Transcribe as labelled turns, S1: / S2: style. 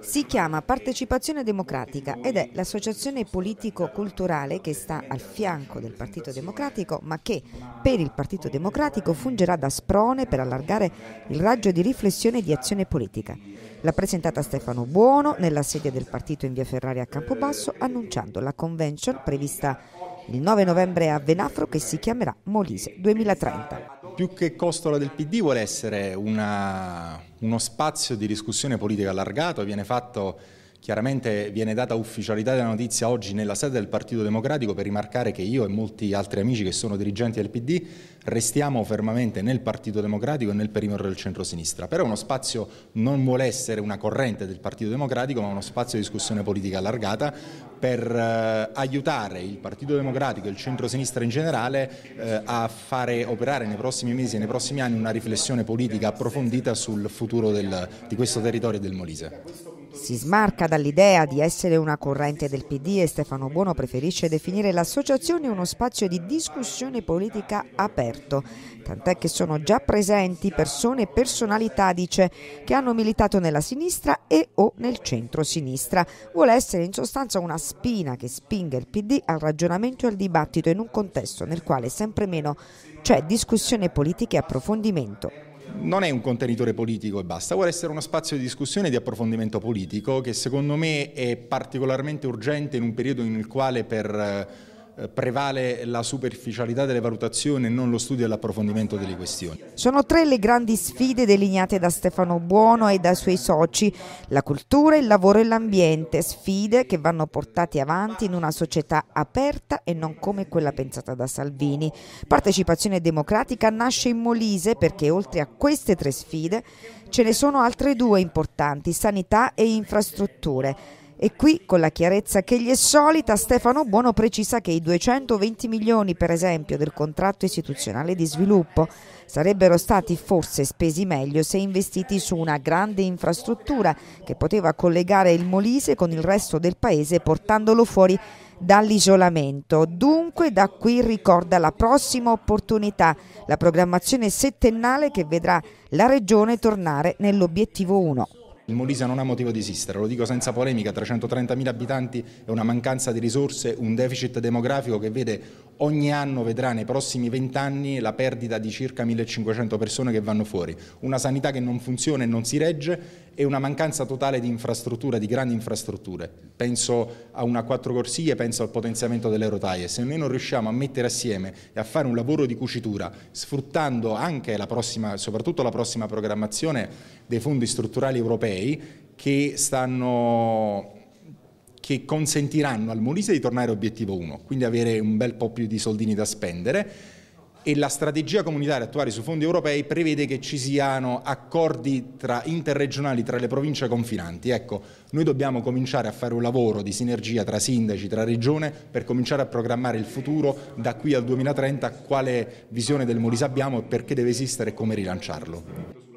S1: Si chiama Partecipazione Democratica ed è l'associazione politico-culturale che sta al fianco del Partito Democratico ma che per il Partito Democratico fungerà da sprone per allargare il raggio di riflessione e di azione politica. L'ha presentata Stefano Buono nella sedia del partito in via Ferrari a Campobasso annunciando la convention prevista il 9 novembre a Venafro che si chiamerà Molise 2030
S2: più che costola del PD vuole essere una, uno spazio di discussione politica allargato, viene fatto Chiaramente viene data ufficialità della notizia oggi nella sede del Partito Democratico per rimarcare che io e molti altri amici che sono dirigenti del PD restiamo fermamente nel Partito Democratico e nel perimetro del centrosinistra. Però uno spazio non vuole essere una corrente del Partito Democratico ma uno spazio di discussione politica allargata per eh, aiutare il Partito Democratico e il centrosinistra in generale eh, a fare operare nei prossimi mesi e nei prossimi anni una riflessione politica approfondita sul futuro del, di
S1: questo territorio e del Molise. Si smarca dall'idea di essere una corrente del PD e Stefano Buono preferisce definire l'associazione uno spazio di discussione politica aperto, tant'è che sono già presenti persone e personalità, dice, che hanno militato nella sinistra e o nel centro-sinistra. Vuole essere in sostanza una spina che spinga il PD al ragionamento e al dibattito in un contesto nel quale sempre meno c'è discussione politica e approfondimento non è un contenitore politico e
S2: basta, vuole essere uno spazio di discussione e di approfondimento politico che secondo me è particolarmente urgente in un periodo in il quale per eh, eh, prevale la superficialità delle valutazioni e non lo studio
S1: e l'approfondimento delle questioni. Sono tre le grandi sfide delineate da Stefano Buono e dai suoi soci, la cultura, il lavoro e l'ambiente, sfide che vanno portate avanti in una società aperta e non come quella pensata da Salvini. Partecipazione democratica nasce in Molise perché oltre a queste tre sfide ce ne sono altre due importanti, sanità e infrastrutture. E qui, con la chiarezza che gli è solita, Stefano Buono precisa che i 220 milioni, per esempio, del contratto istituzionale di sviluppo sarebbero stati forse spesi meglio se investiti su una grande infrastruttura che poteva collegare il Molise con il resto del paese portandolo fuori dall'isolamento. Dunque da qui ricorda la prossima opportunità, la programmazione settennale che vedrà la Regione tornare nell'obiettivo 1.
S2: Il Molise non ha motivo di esistere, lo dico senza polemica, 330.000 abitanti è una mancanza di risorse, un deficit demografico che vede ogni anno vedrà nei prossimi vent'anni la perdita di circa 1500 persone che vanno fuori, una sanità che non funziona e non si regge e una mancanza totale di infrastrutture, di grandi infrastrutture. Penso a una quattro corsie, penso al potenziamento delle rotaie. Se noi non riusciamo a mettere assieme e a fare un lavoro di cucitura, sfruttando anche la prossima, soprattutto la prossima programmazione dei fondi strutturali europei, europei che, stanno, che consentiranno al Molise di tornare obiettivo 1, quindi avere un bel po' più di soldini da spendere e la strategia comunitaria attuale sui fondi europei prevede che ci siano accordi tra interregionali tra le province confinanti. Ecco, noi dobbiamo cominciare a fare un lavoro di sinergia tra sindaci, tra regione, per cominciare a programmare il futuro da qui al 2030, quale visione del
S1: Molise abbiamo, e perché deve esistere e come rilanciarlo.